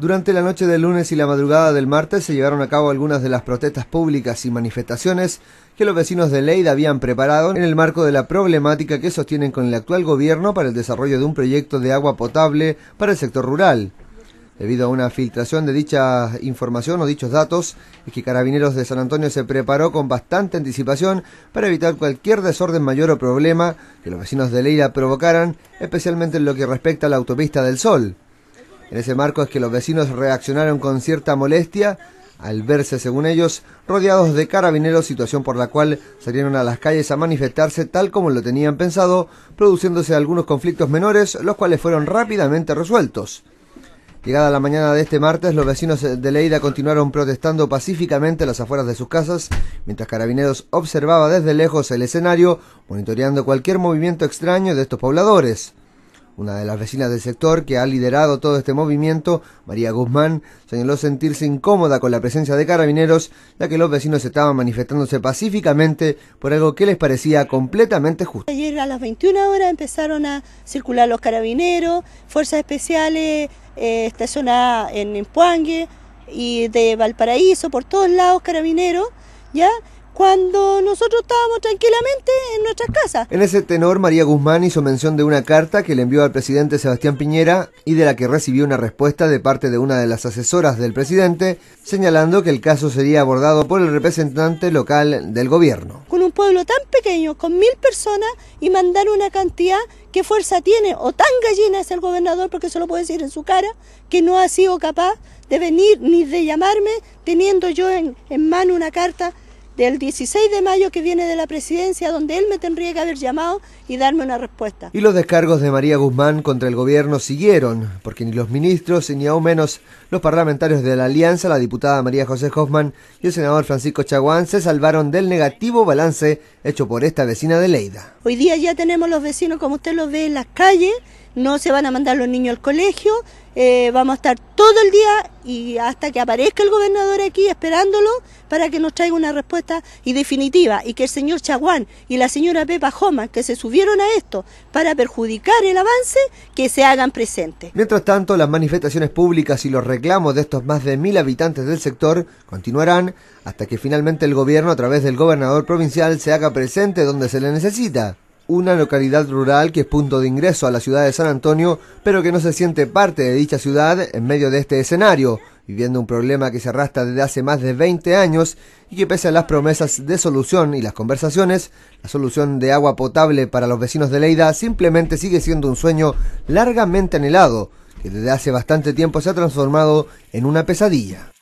Durante la noche del lunes y la madrugada del martes se llevaron a cabo algunas de las protestas públicas y manifestaciones que los vecinos de Leida habían preparado en el marco de la problemática que sostienen con el actual gobierno para el desarrollo de un proyecto de agua potable para el sector rural. Debido a una filtración de dicha información o dichos datos, es que Carabineros de San Antonio se preparó con bastante anticipación para evitar cualquier desorden mayor o problema que los vecinos de Leida provocaran, especialmente en lo que respecta a la autopista del Sol. En ese marco es que los vecinos reaccionaron con cierta molestia al verse, según ellos, rodeados de carabineros, situación por la cual salieron a las calles a manifestarse tal como lo tenían pensado, produciéndose algunos conflictos menores, los cuales fueron rápidamente resueltos. Llegada la mañana de este martes, los vecinos de Leida continuaron protestando pacíficamente a las afueras de sus casas, mientras Carabineros observaba desde lejos el escenario, monitoreando cualquier movimiento extraño de estos pobladores una de las vecinas del sector que ha liderado todo este movimiento, María Guzmán, señaló sentirse incómoda con la presencia de carabineros, ya que los vecinos estaban manifestándose pacíficamente por algo que les parecía completamente justo. Ayer a las 21 horas empezaron a circular los carabineros, fuerzas especiales esta eh, estacionadas en Empuangue y de Valparaíso, por todos lados carabineros, ¿ya? cuando nosotros estábamos tranquilamente en nuestras casas. En ese tenor, María Guzmán hizo mención de una carta que le envió al presidente Sebastián Piñera y de la que recibió una respuesta de parte de una de las asesoras del presidente, señalando que el caso sería abordado por el representante local del gobierno. Con un pueblo tan pequeño, con mil personas, y mandar una cantidad que fuerza tiene, o tan gallina es el gobernador, porque se lo puedo decir en su cara, que no ha sido capaz de venir ni de llamarme teniendo yo en, en mano una carta del 16 de mayo que viene de la presidencia, donde él me tendría que haber llamado y darme una respuesta. Y los descargos de María Guzmán contra el gobierno siguieron, porque ni los ministros ni aún menos los parlamentarios de la Alianza, la diputada María José Hoffman y el senador Francisco Chaguán, se salvaron del negativo balance hecho por esta vecina de Leida. Hoy día ya tenemos los vecinos, como usted los ve, en las calles no se van a mandar los niños al colegio, eh, vamos a estar todo el día y hasta que aparezca el gobernador aquí esperándolo para que nos traiga una respuesta y definitiva y que el señor Chaguán y la señora Pepa Joma, que se subieron a esto para perjudicar el avance, que se hagan presentes. Mientras tanto, las manifestaciones públicas y los reclamos de estos más de mil habitantes del sector continuarán hasta que finalmente el gobierno, a través del gobernador provincial, se haga presente donde se le necesita una localidad rural que es punto de ingreso a la ciudad de San Antonio, pero que no se siente parte de dicha ciudad en medio de este escenario, viviendo un problema que se arrastra desde hace más de 20 años y que pese a las promesas de solución y las conversaciones, la solución de agua potable para los vecinos de Leida simplemente sigue siendo un sueño largamente anhelado, que desde hace bastante tiempo se ha transformado en una pesadilla.